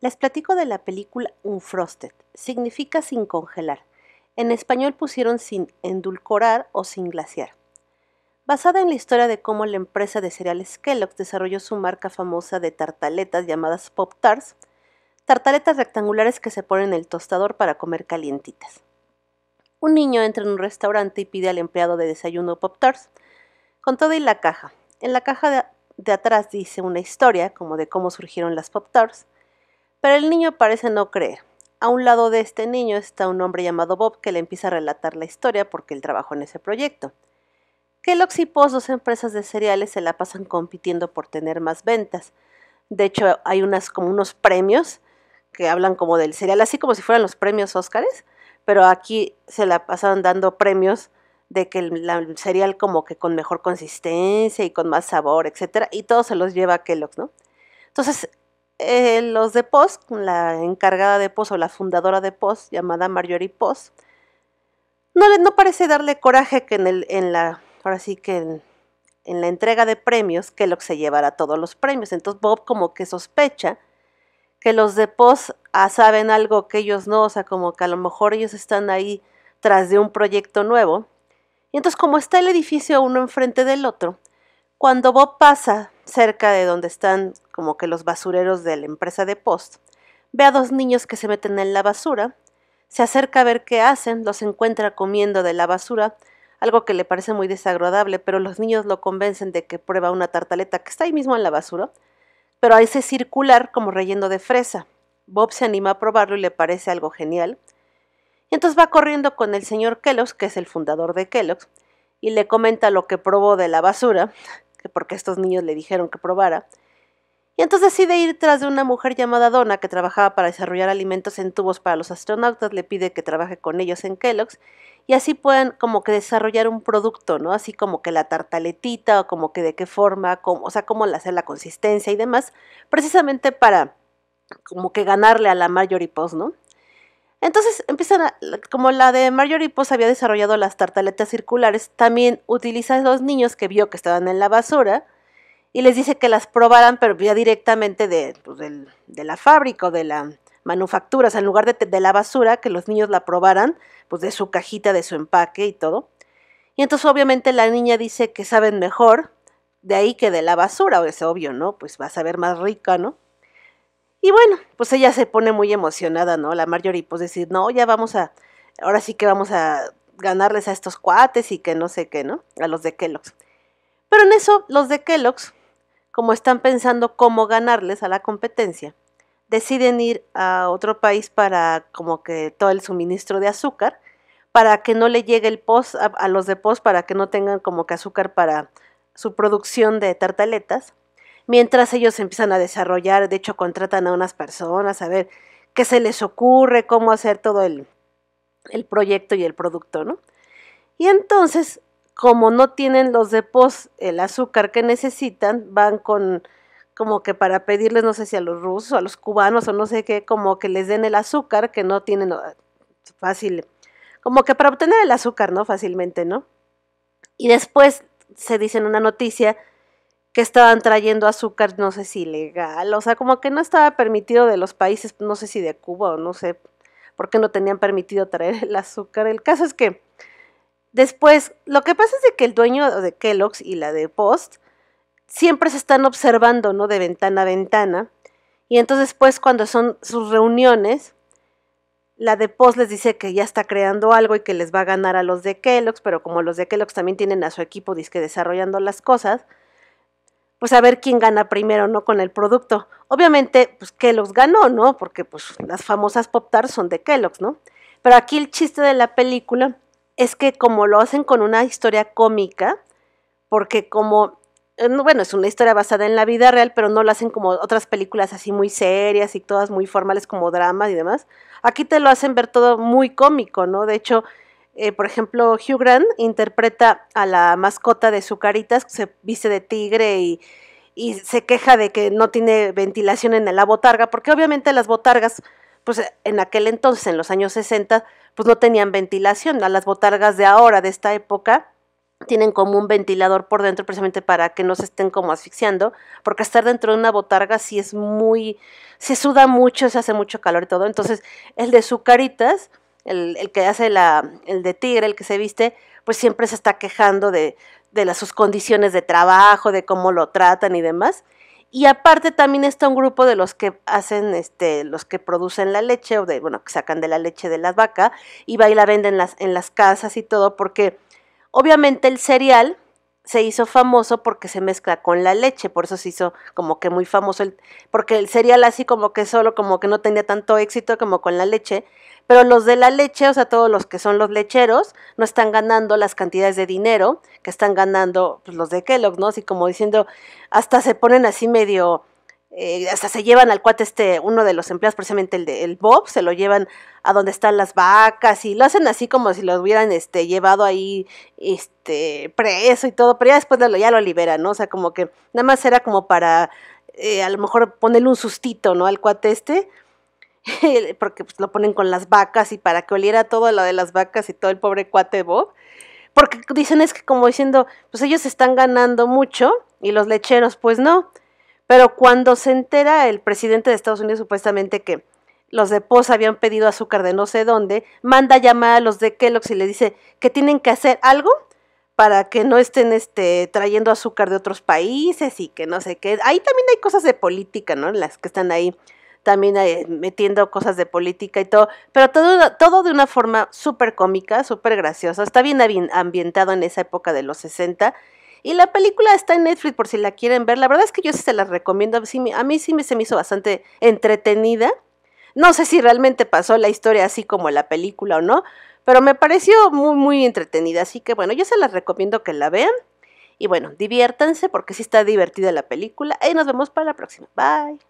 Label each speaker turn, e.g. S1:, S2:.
S1: Les platico de la película Unfrosted, significa sin congelar. En español pusieron sin endulcorar o sin glaciar. Basada en la historia de cómo la empresa de cereales Kellogg desarrolló su marca famosa de tartaletas llamadas Pop Tarts, tartaletas rectangulares que se ponen en el tostador para comer calientitas. Un niño entra en un restaurante y pide al empleado de desayuno Pop Tarts con todo y la caja. En la caja de atrás dice una historia, como de cómo surgieron las Pop Tarts, pero el niño parece no creer. A un lado de este niño está un hombre llamado Bob que le empieza a relatar la historia porque él trabajó en ese proyecto. Kellogg's y Post, dos empresas de cereales, se la pasan compitiendo por tener más ventas. De hecho, hay unas como unos premios que hablan como del cereal, así como si fueran los premios Óscares, pero aquí se la pasan dando premios de que el, cereal como que con mejor consistencia y con más sabor, etcétera, y todo se los lleva a Kellogg's, ¿no? Entonces, eh, los de POS, la encargada de POS o la fundadora de POS, llamada Marjorie POS, no, le, no parece darle coraje que en, el, en la, ahora sí que en, la entrega de premios, que que se llevará todos los premios. Entonces Bob como que sospecha que los de POS ah, saben algo que ellos no, o sea, como que a lo mejor ellos están ahí tras de un proyecto nuevo. Y entonces como está el edificio uno enfrente del otro, cuando Bob pasa cerca de donde están como que los basureros de la empresa de Post, ve a dos niños que se meten en la basura, se acerca a ver qué hacen, los encuentra comiendo de la basura, algo que le parece muy desagradable, pero los niños lo convencen de que prueba una tartaleta que está ahí mismo en la basura, pero a ese circular como relleno de fresa. Bob se anima a probarlo y le parece algo genial. Y entonces va corriendo con el señor Kellogg's, que es el fundador de Kellogg's, y le comenta lo que probó de la basura, que porque estos niños le dijeron que probara. Y entonces decide ir tras de una mujer llamada Donna que trabajaba para desarrollar alimentos en tubos para los astronautas, le pide que trabaje con ellos en Kellogg's y así puedan como que desarrollar un producto, ¿no? Así como que la tartaletita o como que de qué forma, cómo, o sea, cómo hacer la consistencia y demás, precisamente para como que ganarle a la Marjorie Post, ¿no? Entonces empiezan a, como la de Marjorie Post había desarrollado las tartaletas circulares, también utiliza a los niños que vio que estaban en la basura, y les dice que las probaran, pero ya directamente de, pues, de la fábrica o de la manufactura, o sea, en lugar de, la basura, que los niños la probaran, pues de su cajita, de su empaque y todo. Y entonces obviamente la niña dice que saben mejor de ahí que de la basura, o es obvio, ¿no? Pues va a saber más rica, ¿no? Y bueno, pues ella se pone muy emocionada, ¿no? La Marjorie, pues decir, no, ya vamos a, ahora sí que vamos a ganarles a estos cuates y que no sé qué, ¿no? A los de Kellogg's. Pero en eso, los de Kellogg's como están pensando cómo ganarles a la competencia, deciden ir a otro país para como que todo el suministro de azúcar, para que no le llegue el post a, los de post, para que no tengan como que azúcar para su producción de tartaletas. Mientras ellos empiezan a desarrollar, de hecho contratan a unas personas a ver qué se les ocurre, cómo hacer todo el, el proyecto y el producto, ¿no? Y entonces como no tienen los depósitos el azúcar que necesitan, van con como que para pedirles, no sé si a los rusos, a los cubanos o no sé qué, como que les den el azúcar que no tienen ah, fácil, como que para obtener el azúcar, ¿no? Fácilmente, ¿no? Y después se dice en una noticia que estaban trayendo azúcar, no sé si legal, o sea, como que no estaba permitido de los países, no sé si de Cuba o no sé por qué no tenían permitido traer el azúcar. El caso es que Después, lo que pasa es de que el dueño de Kellogg's y la de Post siempre se están observando, ¿no? De ventana a ventana. Y entonces pues, cuando son sus reuniones, la de Post les dice que ya está creando algo y que les va a ganar a los de Kellogg's, pero como los de Kellogg's también tienen a su equipo que desarrollando las cosas, pues a ver quién gana primero, ¿no? Con el producto. Obviamente, pues Kellogg's ganó, ¿no? Porque pues las famosas Pop Tarts son de Kellogg's, ¿no? Pero aquí el chiste de la película es que como lo hacen con una historia cómica, porque como, eh, bueno, es una historia basada en la vida real, pero no lo hacen como otras películas así muy serias y todas muy formales como dramas y demás, aquí te lo hacen ver todo muy cómico, ¿no? De hecho, eh, por ejemplo, Hugh Grant interpreta a la mascota de Zucaritas, se viste de tigre y, y se queja de que no tiene ventilación en la botarga, porque obviamente las botargas pues en aquel entonces, en los años 60, pues no tenían ventilación. Las botargas de ahora, de esta época, tienen como un ventilador por dentro precisamente para que no se estén como asfixiando, porque estar dentro de una botarga sí es muy, se suda mucho, se hace mucho calor y todo. Entonces, el de sucaritas, el, el que hace la, el de tigre, el que se viste, pues siempre se está quejando de, de las, sus condiciones de trabajo, de cómo lo tratan y demás. Y aparte también está un grupo de los que hacen, este, los que producen la leche o de, bueno, que sacan de la leche de la vaca y va y la venden las, en las casas y todo, porque obviamente el cereal se hizo famoso porque se mezcla con la leche, por eso se hizo como que muy famoso, el, porque el cereal así como que solo, como que no tenía tanto éxito como con la leche, pero los de la leche, o sea, todos los que son los lecheros, no están ganando las cantidades de dinero que están ganando pues, los de Kellogg, ¿no? Así como diciendo, hasta se ponen así medio eh, hasta se llevan al cuate este, uno de los empleados, precisamente el de el Bob, se lo llevan a donde están las vacas y lo hacen así como si lo hubieran este, llevado ahí este, preso y todo, pero ya después ya lo liberan, ¿no? O sea, como que nada más era como para eh, a lo mejor ponerle un sustito, ¿no? Al cuate este, porque pues, lo ponen con las vacas y para que oliera todo lo de las vacas y todo el pobre cuate Bob. Porque dicen es que como diciendo, pues ellos están ganando mucho y los lecheros pues no. Pero cuando se entera el presidente de Estados Unidos supuestamente que los de POS habían pedido azúcar de no sé dónde, manda llamada llamar a los de Kellogg y le dice que tienen que hacer algo para que no estén este, trayendo azúcar de otros países y que no sé qué. Ahí también hay cosas de política, ¿no? Las que están ahí también eh, metiendo cosas de política y todo, pero todo, todo de una forma súper cómica, súper graciosa. Está bien ambientado en esa época de los 60 y la película está en Netflix por si la quieren ver. La verdad es que yo sí se las recomiendo. A mí sí me, se me hizo bastante entretenida. No sé si realmente pasó la historia así como la película o no, pero me pareció muy, muy entretenida. Así que bueno, yo se las recomiendo que la vean. Y bueno, diviértanse porque sí está divertida la película. Y nos vemos para la próxima. Bye.